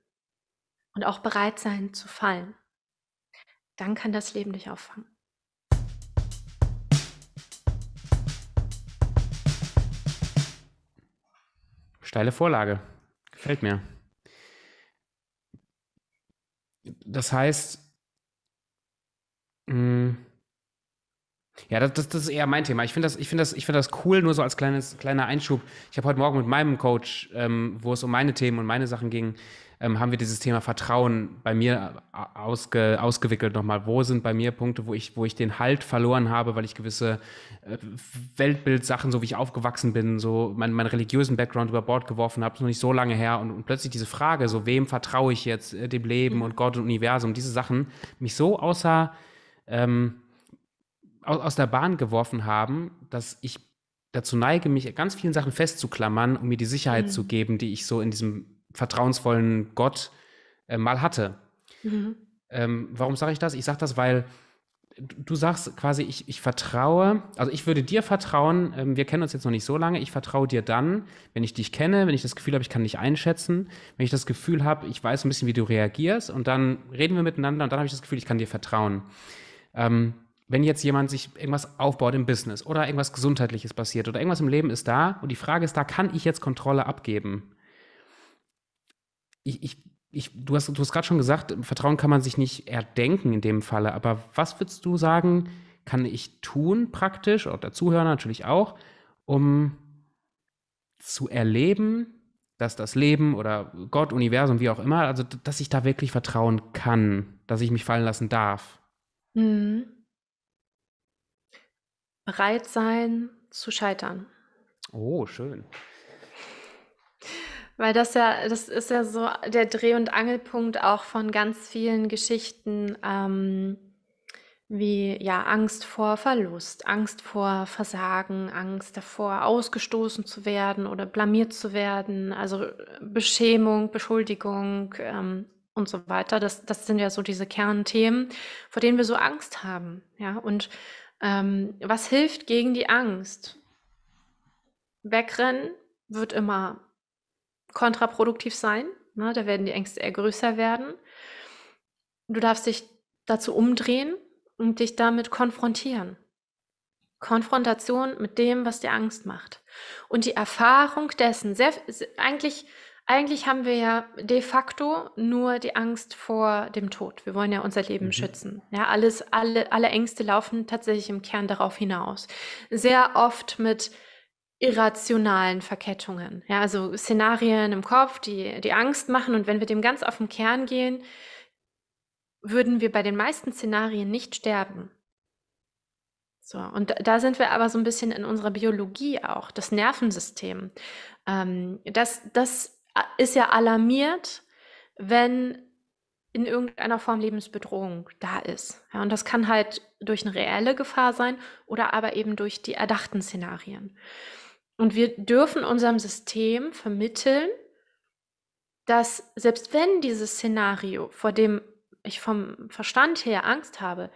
und auch bereit sein zu fallen, dann kann das Leben dich auffangen. Steile Vorlage. Gefällt mir. Das heißt, mh, mm, ja, das, das, das ist eher mein Thema. Ich finde das, find das, find das cool, nur so als kleines, kleiner Einschub. Ich habe heute Morgen mit meinem Coach, ähm, wo es um meine Themen und meine Sachen ging, ähm, haben wir dieses Thema Vertrauen bei mir äh, ausge, ausgewickelt nochmal. Wo sind bei mir Punkte, wo ich, wo ich den Halt verloren habe, weil ich gewisse äh, Weltbildsachen, so wie ich aufgewachsen bin, so meinen mein religiösen Background über Bord geworfen habe, ist noch nicht so lange her. Und, und plötzlich diese Frage, so wem vertraue ich jetzt, äh, dem Leben mhm. und Gott und Universum, diese Sachen, mich so außer... Ähm, aus der Bahn geworfen haben, dass ich dazu neige, mich ganz vielen Sachen festzuklammern, um mir die Sicherheit mhm. zu geben, die ich so in diesem vertrauensvollen Gott äh, mal hatte. Mhm. Ähm, warum sage ich das? Ich sage das, weil du sagst quasi, ich, ich vertraue, also ich würde dir vertrauen, ähm, wir kennen uns jetzt noch nicht so lange, ich vertraue dir dann, wenn ich dich kenne, wenn ich das Gefühl habe, ich kann dich einschätzen, wenn ich das Gefühl habe, ich weiß ein bisschen, wie du reagierst und dann reden wir miteinander und dann habe ich das Gefühl, ich kann dir vertrauen. Ähm, wenn jetzt jemand sich irgendwas aufbaut im Business oder irgendwas Gesundheitliches passiert oder irgendwas im Leben ist da und die Frage ist da, kann ich jetzt Kontrolle abgeben? Ich, ich, ich, du hast, du hast gerade schon gesagt, Vertrauen kann man sich nicht erdenken in dem Falle, aber was würdest du sagen, kann ich tun praktisch oder Zuhörer natürlich auch, um zu erleben, dass das Leben oder Gott, Universum, wie auch immer, also dass ich da wirklich vertrauen kann, dass ich mich fallen lassen darf? Mhm. Bereit sein zu scheitern. Oh, schön. Weil das ja, das ist ja so der Dreh- und Angelpunkt auch von ganz vielen Geschichten, ähm, wie ja Angst vor Verlust, Angst vor Versagen, Angst davor, ausgestoßen zu werden oder blamiert zu werden, also äh, Beschämung, Beschuldigung ähm, und so weiter. Das, das sind ja so diese Kernthemen, vor denen wir so Angst haben, ja und ähm, was hilft gegen die Angst? Wegrennen wird immer kontraproduktiv sein. Ne? Da werden die Ängste eher größer werden. Du darfst dich dazu umdrehen und dich damit konfrontieren. Konfrontation mit dem, was dir Angst macht. Und die Erfahrung dessen, sehr, eigentlich eigentlich haben wir ja de facto nur die Angst vor dem Tod. Wir wollen ja unser Leben mhm. schützen. Ja, alles, alle, alle Ängste laufen tatsächlich im Kern darauf hinaus. Sehr oft mit irrationalen Verkettungen. Ja, also Szenarien im Kopf, die, die Angst machen. Und wenn wir dem ganz auf den Kern gehen, würden wir bei den meisten Szenarien nicht sterben. So, und da sind wir aber so ein bisschen in unserer Biologie auch, das Nervensystem. Ähm, das, das ist ja alarmiert, wenn in irgendeiner Form Lebensbedrohung da ist. Ja, und das kann halt durch eine reelle Gefahr sein oder aber eben durch die erdachten Szenarien. Und wir dürfen unserem System vermitteln, dass selbst wenn dieses Szenario, vor dem ich vom Verstand her Angst habe,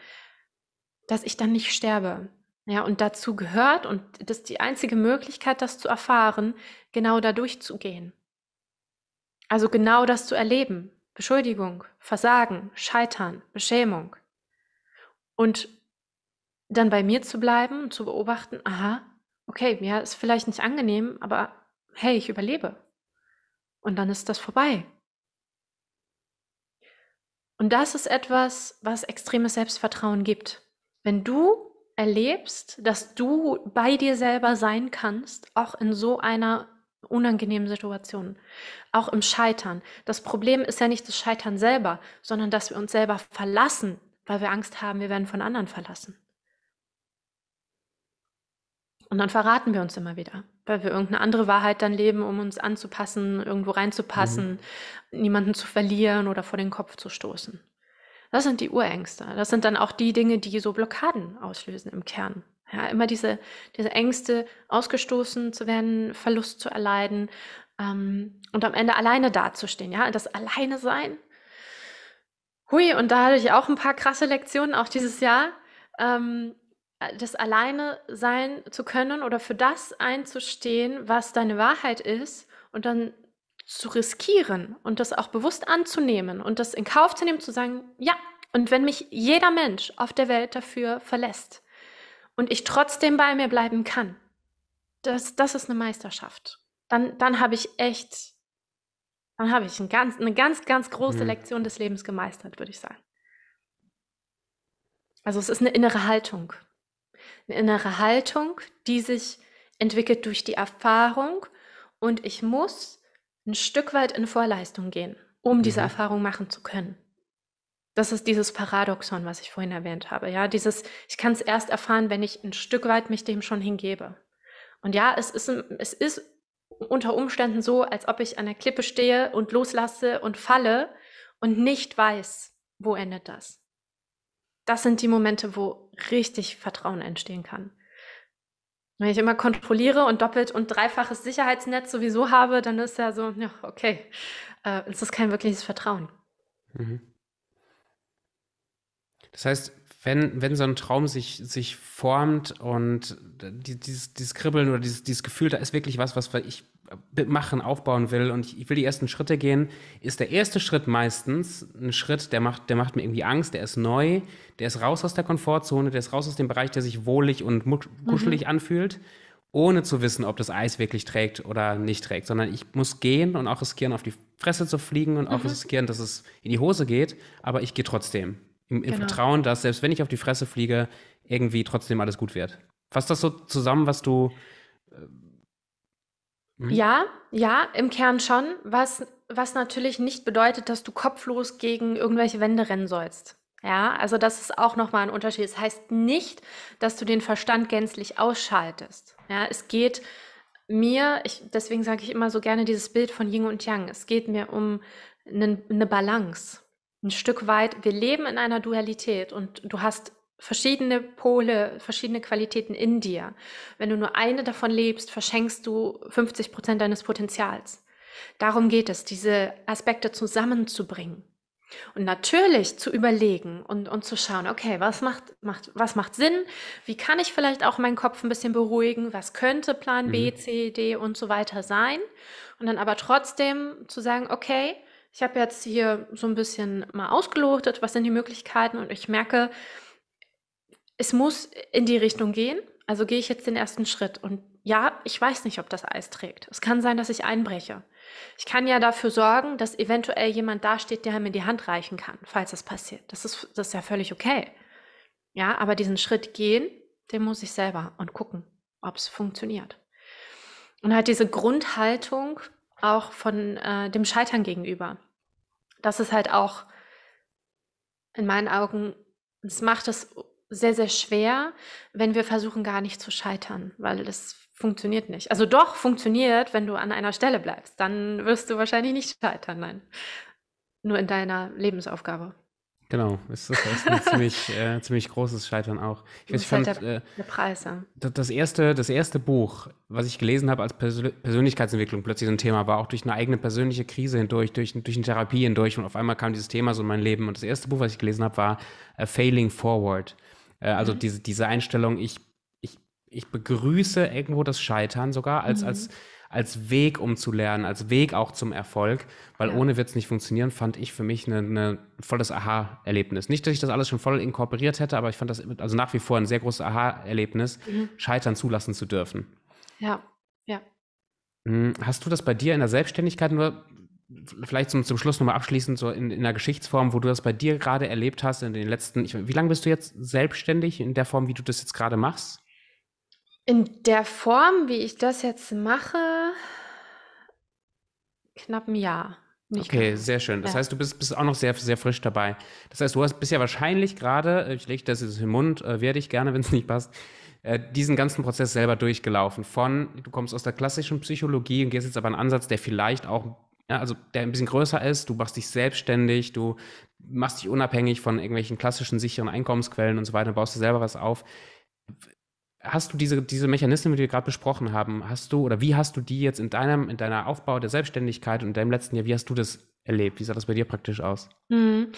dass ich dann nicht sterbe. Ja, und dazu gehört, und das ist die einzige Möglichkeit, das zu erfahren, genau da durchzugehen. Also genau das zu erleben. Beschuldigung, Versagen, Scheitern, Beschämung. Und dann bei mir zu bleiben und zu beobachten, aha, okay, mir ist vielleicht nicht angenehm, aber hey, ich überlebe. Und dann ist das vorbei. Und das ist etwas, was extremes Selbstvertrauen gibt. Wenn du erlebst, dass du bei dir selber sein kannst, auch in so einer unangenehmen Situationen, auch im Scheitern. Das Problem ist ja nicht das Scheitern selber, sondern dass wir uns selber verlassen, weil wir Angst haben, wir werden von anderen verlassen. Und dann verraten wir uns immer wieder, weil wir irgendeine andere Wahrheit dann leben, um uns anzupassen, irgendwo reinzupassen, mhm. niemanden zu verlieren oder vor den Kopf zu stoßen. Das sind die Urängste. Das sind dann auch die Dinge, die so Blockaden auslösen im Kern. Ja, immer diese, diese Ängste, ausgestoßen zu werden, Verlust zu erleiden ähm, und am Ende alleine dazustehen. Ja, das Alleine sein. Hui, und da hatte ich auch ein paar krasse Lektionen auch dieses Jahr. Ähm, das alleine sein zu können oder für das einzustehen, was deine Wahrheit ist und dann zu riskieren und das auch bewusst anzunehmen und das in Kauf zu nehmen, zu sagen, ja, und wenn mich jeder Mensch auf der Welt dafür verlässt, und ich trotzdem bei mir bleiben kann, das, das ist eine Meisterschaft. Dann, dann habe ich echt, dann habe ich ein ganz, eine ganz, ganz große mhm. Lektion des Lebens gemeistert, würde ich sagen. Also es ist eine innere Haltung. Eine innere Haltung, die sich entwickelt durch die Erfahrung und ich muss ein Stück weit in Vorleistung gehen, um mhm. diese Erfahrung machen zu können. Das ist dieses Paradoxon, was ich vorhin erwähnt habe. Ja, dieses, ich kann es erst erfahren, wenn ich ein Stück weit mich dem schon hingebe. Und ja, es ist, es ist unter Umständen so, als ob ich an der Klippe stehe und loslasse und falle und nicht weiß, wo endet das. Das sind die Momente, wo richtig Vertrauen entstehen kann. Wenn ich immer kontrolliere und doppelt und dreifaches Sicherheitsnetz sowieso habe, dann ist ja so, ja, okay, äh, es ist kein wirkliches Vertrauen. Mhm. Das heißt, wenn, wenn so ein Traum sich, sich formt und die, dieses, dieses Kribbeln oder dieses, dieses Gefühl, da ist wirklich was, was ich äh, machen, aufbauen will und ich, ich will die ersten Schritte gehen, ist der erste Schritt meistens ein Schritt, der macht, der macht mir irgendwie Angst, der ist neu, der ist raus aus der Komfortzone, der ist raus aus dem Bereich, der sich wohlig und mhm. kuschelig mhm. anfühlt, ohne zu wissen, ob das Eis wirklich trägt oder nicht trägt, sondern ich muss gehen und auch riskieren, auf die Fresse zu fliegen und auch mhm. riskieren, dass es in die Hose geht, aber ich gehe trotzdem. Im, im genau. Vertrauen, dass selbst wenn ich auf die Fresse fliege, irgendwie trotzdem alles gut wird. Fasst das so zusammen, was du. Äh, hm? ja, ja, im Kern schon. Was, was natürlich nicht bedeutet, dass du kopflos gegen irgendwelche Wände rennen sollst. Ja, also das ist auch nochmal ein Unterschied. Es das heißt nicht, dass du den Verstand gänzlich ausschaltest. Ja, es geht mir, ich, deswegen sage ich immer so gerne dieses Bild von Ying und Yang. Es geht mir um eine, eine Balance ein Stück weit, wir leben in einer Dualität und du hast verschiedene Pole, verschiedene Qualitäten in dir. Wenn du nur eine davon lebst, verschenkst du 50 Prozent deines Potenzials. Darum geht es, diese Aspekte zusammenzubringen. Und natürlich zu überlegen und, und zu schauen, okay, was macht, macht, was macht Sinn? Wie kann ich vielleicht auch meinen Kopf ein bisschen beruhigen? Was könnte Plan B, mhm. C, D und so weiter sein? Und dann aber trotzdem zu sagen, okay, ich habe jetzt hier so ein bisschen mal ausgelotet, was sind die Möglichkeiten und ich merke, es muss in die Richtung gehen. Also gehe ich jetzt den ersten Schritt. Und ja, ich weiß nicht, ob das Eis trägt. Es kann sein, dass ich einbreche. Ich kann ja dafür sorgen, dass eventuell jemand dasteht, der mir die Hand reichen kann, falls das passiert. Das ist, das ist ja völlig okay. Ja, aber diesen Schritt gehen, den muss ich selber und gucken, ob es funktioniert. Und halt diese Grundhaltung, auch von äh, dem Scheitern gegenüber. Das ist halt auch in meinen Augen, es macht es sehr, sehr schwer, wenn wir versuchen, gar nicht zu scheitern, weil das funktioniert nicht. Also doch funktioniert, wenn du an einer Stelle bleibst. Dann wirst du wahrscheinlich nicht scheitern, nein. Nur in deiner Lebensaufgabe. Genau, ist das ist ein ziemlich, äh, ziemlich großes Scheitern auch. Ich, weiß, ich fand halt der, der Preise. Das erste, das erste Buch, was ich gelesen habe als Persön Persönlichkeitsentwicklung, plötzlich so ein Thema war, auch durch eine eigene persönliche Krise hindurch, durch, durch eine Therapie hindurch und auf einmal kam dieses Thema so in mein Leben. Und das erste Buch, was ich gelesen habe, war A äh, Failing Forward. Äh, also mhm. diese, diese Einstellung, ich, ich, ich begrüße irgendwo das Scheitern sogar als, mhm. als als Weg, um zu lernen, als Weg auch zum Erfolg, weil ja. ohne wird es nicht funktionieren, fand ich für mich ein volles Aha-Erlebnis. Nicht, dass ich das alles schon voll inkorporiert hätte, aber ich fand das also nach wie vor ein sehr großes Aha-Erlebnis, mhm. Scheitern zulassen zu dürfen. Ja, ja. Hm, hast du das bei dir in der Selbstständigkeit nur vielleicht zum, zum Schluss nochmal abschließend so in, in der Geschichtsform, wo du das bei dir gerade erlebt hast in den letzten, ich, wie lange bist du jetzt selbstständig in der Form, wie du das jetzt gerade machst? In der Form, wie ich das jetzt mache, knapp ein Jahr. Nicht okay, ganz. sehr schön. Das ja. heißt, du bist, bist auch noch sehr, sehr frisch dabei. Das heißt, du hast bisher wahrscheinlich gerade, äh, ich lege das jetzt in den Mund, äh, werde ich gerne, wenn es nicht passt, äh, diesen ganzen Prozess selber durchgelaufen. Von, du kommst aus der klassischen Psychologie und gehst jetzt aber einen Ansatz, der vielleicht auch, ja, also der ein bisschen größer ist, du machst dich selbstständig, du machst dich unabhängig von irgendwelchen klassischen sicheren Einkommensquellen und so weiter, baust dir selber was auf. Hast du diese, diese Mechanismen, die wir gerade besprochen haben, hast du oder wie hast du die jetzt in deinem, in deiner Aufbau der Selbstständigkeit und in deinem letzten Jahr, wie hast du das erlebt? Wie sah das bei dir praktisch aus? Mhm.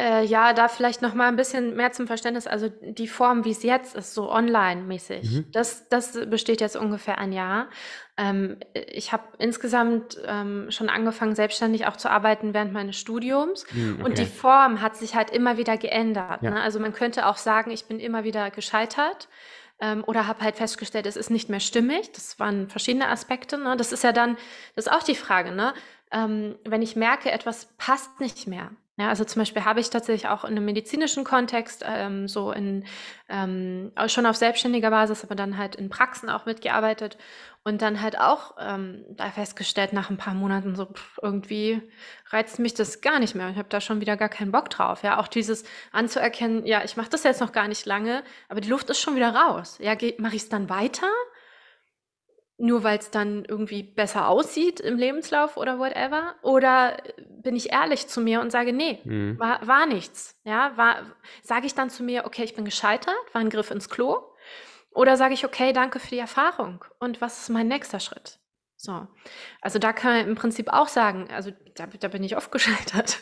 Äh, ja, da vielleicht noch mal ein bisschen mehr zum Verständnis. Also die Form, wie es jetzt ist, so online-mäßig, mhm. das, das besteht jetzt ungefähr ein Jahr. Ähm, ich habe insgesamt ähm, schon angefangen, selbstständig auch zu arbeiten während meines Studiums. Mhm, okay. Und die Form hat sich halt immer wieder geändert. Ja. Ne? Also man könnte auch sagen, ich bin immer wieder gescheitert ähm, oder habe halt festgestellt, es ist nicht mehr stimmig. Das waren verschiedene Aspekte. Ne? Das ist ja dann, das ist auch die Frage, ne? Ähm, wenn ich merke, etwas passt nicht mehr. Ja, also zum Beispiel habe ich tatsächlich auch in einem medizinischen Kontext, ähm, so in, ähm, schon auf selbstständiger Basis, aber dann halt in Praxen auch mitgearbeitet. Und dann halt auch ähm, da festgestellt nach ein paar Monaten so, pff, irgendwie reizt mich das gar nicht mehr. Ich habe da schon wieder gar keinen Bock drauf. Ja, auch dieses anzuerkennen, ja, ich mache das jetzt noch gar nicht lange, aber die Luft ist schon wieder raus. Ja, mache ich es dann weiter? Nur weil es dann irgendwie besser aussieht im Lebenslauf oder whatever? Oder äh, bin ich ehrlich zu mir und sage, nee, mhm. war, war nichts. Ja, war, sage ich dann zu mir, okay, ich bin gescheitert, war ein Griff ins Klo, oder sage ich, okay, danke für die Erfahrung und was ist mein nächster Schritt? So. Also da kann man im Prinzip auch sagen, also da, da bin ich oft gescheitert,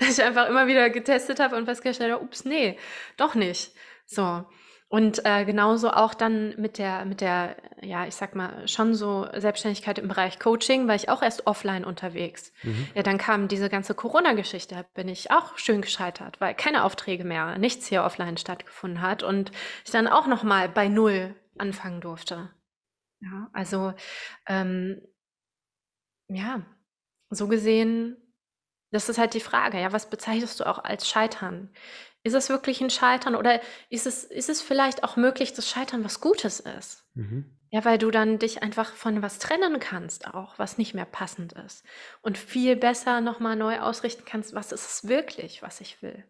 dass ich einfach immer wieder getestet habe und festgestellt habe, ups, nee, doch nicht. So. Und äh, genauso auch dann mit der, mit der, ja, ich sag mal, schon so Selbstständigkeit im Bereich Coaching, weil ich auch erst offline unterwegs. Mhm. Ja, dann kam diese ganze Corona-Geschichte, bin ich auch schön gescheitert, weil keine Aufträge mehr, nichts hier offline stattgefunden hat und ich dann auch nochmal bei Null anfangen durfte. Ja, also, ähm, ja, so gesehen, das ist halt die Frage, ja, was bezeichnest du auch als Scheitern? Ist es wirklich ein Scheitern oder ist es, ist es vielleicht auch möglich, dass Scheitern was Gutes ist? Mhm. Ja, weil du dann dich einfach von was trennen kannst, auch was nicht mehr passend ist. Und viel besser nochmal neu ausrichten kannst, was ist es wirklich, was ich will.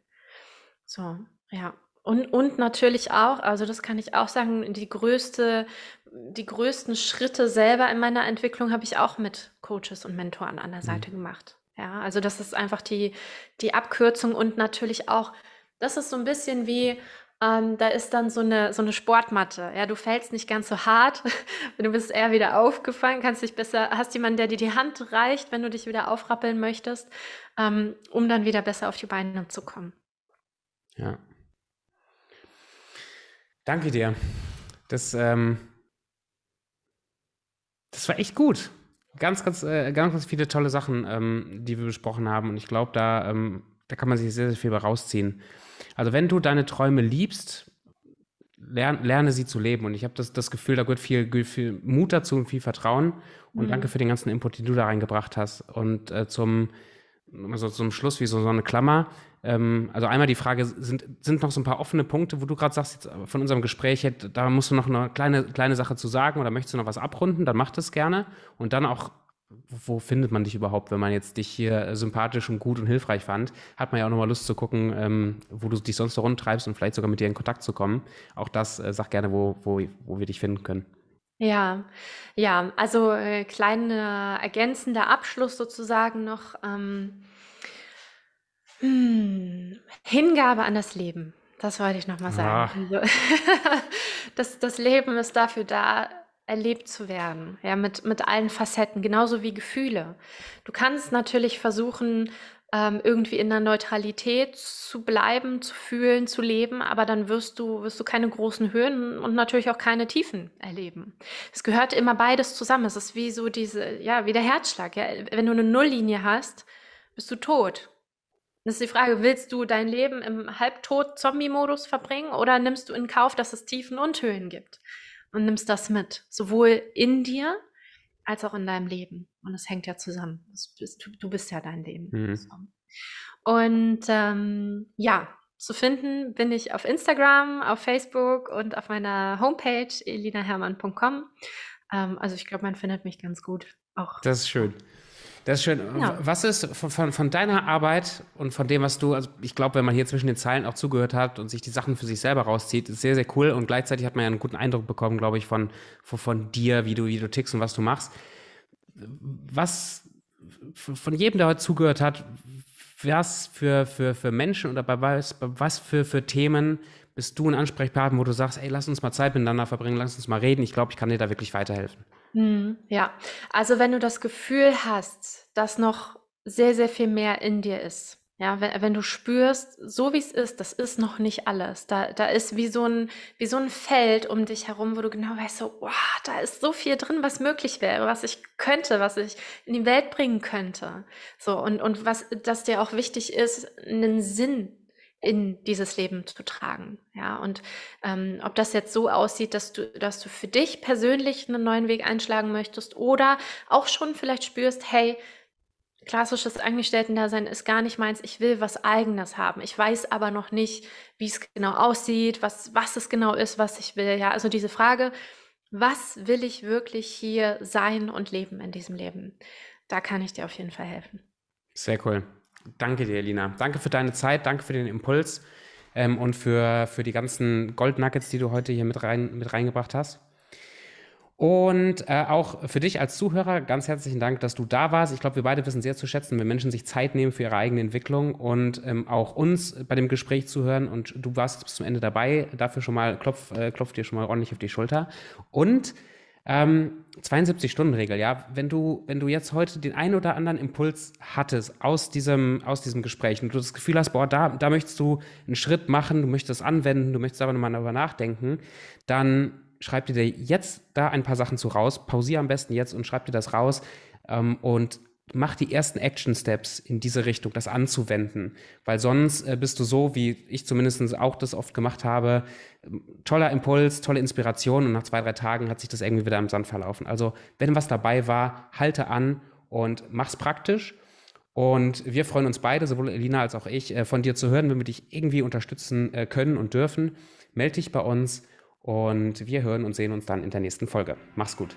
So, ja. Und, und natürlich auch, also das kann ich auch sagen, die größte, die größten Schritte selber in meiner Entwicklung habe ich auch mit Coaches und Mentoren an der mhm. Seite mhm. gemacht. Ja, also das ist einfach die, die Abkürzung und natürlich auch das ist so ein bisschen wie, ähm, da ist dann so eine, so eine Sportmatte. Ja, du fällst nicht ganz so hart, du bist eher wieder aufgefallen, kannst dich besser, hast jemanden, der dir die Hand reicht, wenn du dich wieder aufrappeln möchtest, ähm, um dann wieder besser auf die Beine zu kommen. Ja. Danke dir. Das, ähm, das war echt gut. Ganz, ganz, äh, ganz, ganz viele tolle Sachen, ähm, die wir besprochen haben. Und ich glaube, da, ähm, da kann man sich sehr, sehr viel rausziehen. Also wenn du deine Träume liebst, lern, lerne sie zu leben. Und ich habe das, das Gefühl, da gehört viel, viel Mut dazu und viel Vertrauen. Und mhm. danke für den ganzen Input, den du da reingebracht hast. Und äh, zum, also zum Schluss, wie so, so eine Klammer. Ähm, also einmal die Frage, sind, sind noch so ein paar offene Punkte, wo du gerade sagst, äh, von unserem Gespräch, da musst du noch eine kleine, kleine Sache zu sagen oder möchtest du noch was abrunden, dann mach das gerne. Und dann auch wo findet man dich überhaupt, wenn man jetzt dich hier äh, sympathisch und gut und hilfreich fand? Hat man ja auch nochmal Lust zu gucken, ähm, wo du dich sonst so rumtreibst und vielleicht sogar mit dir in Kontakt zu kommen. Auch das äh, sag gerne, wo, wo, wo wir dich finden können. Ja, ja, also äh, kleiner ergänzender Abschluss sozusagen noch. Ähm, hm, Hingabe an das Leben. Das wollte ich nochmal sagen. Ah. Also, das, das Leben ist dafür da, erlebt zu werden, ja, mit, mit allen Facetten, genauso wie Gefühle. Du kannst natürlich versuchen, ähm, irgendwie in der Neutralität zu bleiben, zu fühlen, zu leben, aber dann wirst du, wirst du keine großen Höhen und natürlich auch keine Tiefen erleben. Es gehört immer beides zusammen. Es ist wie so diese, ja, wie der Herzschlag. Ja? Wenn du eine Nulllinie hast, bist du tot. Das ist die Frage, willst du dein Leben im halbtot Zombie-Modus verbringen oder nimmst du in Kauf, dass es Tiefen und Höhen gibt? und nimmst das mit, sowohl in dir als auch in deinem Leben. Und es hängt ja zusammen. du bist ja dein Leben. Mhm. Und ähm, ja, zu finden bin ich auf Instagram, auf Facebook und auf meiner Homepage elinahermann.com. Ähm, also ich glaube, man findet mich ganz gut. Auch. Das ist schön. Das ist schön. Ja. Was ist von, von, von, deiner Arbeit und von dem, was du, also ich glaube, wenn man hier zwischen den Zeilen auch zugehört hat und sich die Sachen für sich selber rauszieht, ist sehr, sehr cool. Und gleichzeitig hat man ja einen guten Eindruck bekommen, glaube ich, von, von, von dir, wie du, wie du tickst und was du machst. Was von jedem, der heute zugehört hat, was für, für, für Menschen oder bei was, was für, für Themen bist du ein Ansprechpartner, wo du sagst, ey, lass uns mal Zeit miteinander verbringen, lass uns mal reden. Ich glaube, ich kann dir da wirklich weiterhelfen. Mhm, ja, also wenn du das Gefühl hast, dass noch sehr, sehr viel mehr in dir ist, ja, wenn, wenn du spürst, so wie es ist, das ist noch nicht alles. Da, da ist wie so, ein, wie so ein Feld um dich herum, wo du genau weißt, so, wow, da ist so viel drin, was möglich wäre, was ich könnte, was ich in die Welt bringen könnte. So, und, und was, dass dir auch wichtig ist, einen Sinn in dieses Leben zu tragen. Ja, und ähm, ob das jetzt so aussieht, dass du, dass du für dich persönlich einen neuen Weg einschlagen möchtest oder auch schon vielleicht spürst, hey, klassisches Angestellten-Dasein ist gar nicht meins, ich will was Eigenes haben. Ich weiß aber noch nicht, wie es genau aussieht, was, was es genau ist, was ich will. Ja, also diese Frage, was will ich wirklich hier sein und leben in diesem Leben? Da kann ich dir auf jeden Fall helfen. Sehr cool. Danke dir, Lina. Danke für deine Zeit, danke für den Impuls ähm, und für, für die ganzen Gold Nuggets, die du heute hier mit, rein, mit reingebracht hast. Und äh, auch für dich als Zuhörer ganz herzlichen Dank, dass du da warst. Ich glaube, wir beide wissen sehr zu schätzen, wenn Menschen sich Zeit nehmen für ihre eigene Entwicklung und ähm, auch uns bei dem Gespräch zuhören. Und du warst bis zum Ende dabei. Dafür schon mal klopf, äh, klopf dir schon mal ordentlich auf die Schulter. Und ähm, 72-Stunden-Regel, ja. Wenn du, wenn du jetzt heute den einen oder anderen Impuls hattest aus diesem, aus diesem Gespräch und du das Gefühl hast, boah, da, da möchtest du einen Schritt machen, du möchtest anwenden, du möchtest aber nochmal darüber nachdenken, dann schreib dir jetzt da ein paar Sachen zu raus. Pausier am besten jetzt und schreib dir das raus. Ähm, und mach die ersten Action Steps in diese Richtung, das anzuwenden, weil sonst äh, bist du so, wie ich zumindest auch das oft gemacht habe, ähm, toller Impuls, tolle Inspiration und nach zwei, drei Tagen hat sich das irgendwie wieder im Sand verlaufen. Also wenn was dabei war, halte an und mach's praktisch. Und wir freuen uns beide, sowohl Elina als auch ich, äh, von dir zu hören, wenn wir dich irgendwie unterstützen äh, können und dürfen. Melde dich bei uns und wir hören und sehen uns dann in der nächsten Folge. Mach's gut.